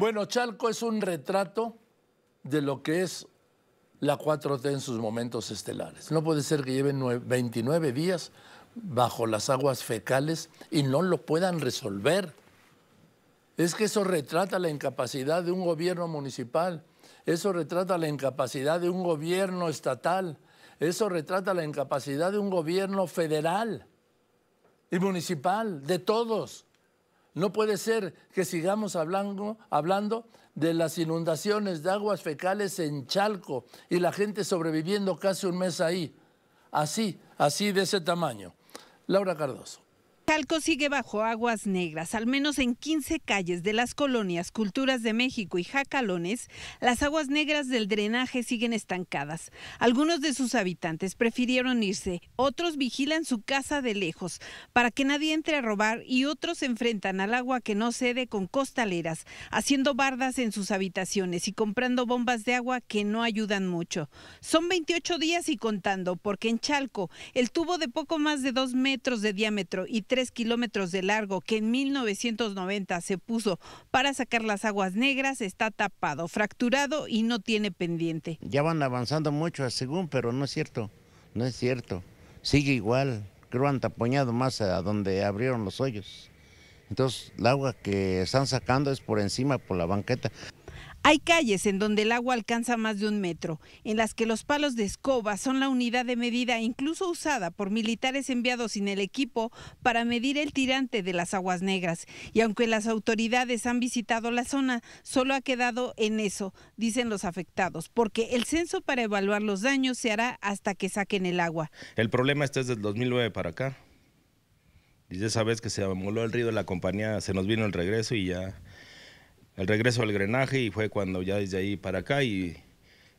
Bueno, Chalco es un retrato de lo que es la 4T en sus momentos estelares. No puede ser que lleven 29 días bajo las aguas fecales y no lo puedan resolver. Es que eso retrata la incapacidad de un gobierno municipal, eso retrata la incapacidad de un gobierno estatal, eso retrata la incapacidad de un gobierno federal y municipal, de todos. No puede ser que sigamos hablando, de las inundaciones de aguas fecales en Chalco y la gente sobreviviendo casi un mes ahí. Así, así de ese tamaño. Laura Cardoso. Chalco sigue bajo aguas negras. Al menos en 15 calles de las colonias Culturas de México y Jacalones, las aguas negras del drenaje siguen estancadas. Algunos de sus habitantes prefirieron irse, otros vigilan su casa de lejos para que nadie entre a robar y otros se enfrentan al agua que no cede con costaleras, haciendo bardas en sus habitaciones y comprando bombas de agua que no ayudan mucho. Son 28 días y contando, porque en Chalco el tubo de poco más de 2 metros de diámetro y kilómetros de largo que en 1990 se puso para sacar las aguas negras está tapado, fracturado y no tiene pendiente. Ya van avanzando mucho según, pero no es cierto, no es cierto. Sigue igual, creo han tapoñado más a donde abrieron los hoyos. Entonces, el agua que están sacando es por encima, por la banqueta. Hay calles en donde el agua alcanza más de un metro, en las que los palos de escoba son la unidad de medida incluso usada por militares enviados sin el equipo para medir el tirante de las aguas negras. Y aunque las autoridades han visitado la zona, solo ha quedado en eso, dicen los afectados, porque el censo para evaluar los daños se hará hasta que saquen el agua. El problema está desde el 2009 para acá. Y ya sabes que se amoló el río de la compañía, se nos vino el regreso y ya el regreso al drenaje y fue cuando ya desde ahí para acá y,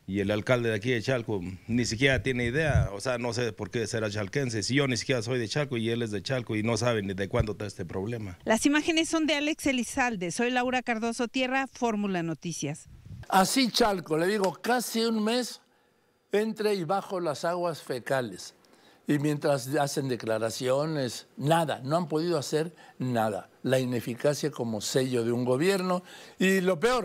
el alcalde de aquí de Chalco ni siquiera tiene idea, o sea, no sé por qué será chalquense, si yo ni siquiera soy de Chalco y él es de Chalco y no saben ni de cuándo está este problema. Las imágenes son de Alex Elizalde, soy Laura Cardoso Tierra, Fórmula Noticias. Así Chalco, le digo, casi un mes entre y bajo las aguas fecales. Y mientras hacen declaraciones, nada, no han podido hacer nada. La ineficacia como sello de un gobierno y lo peor,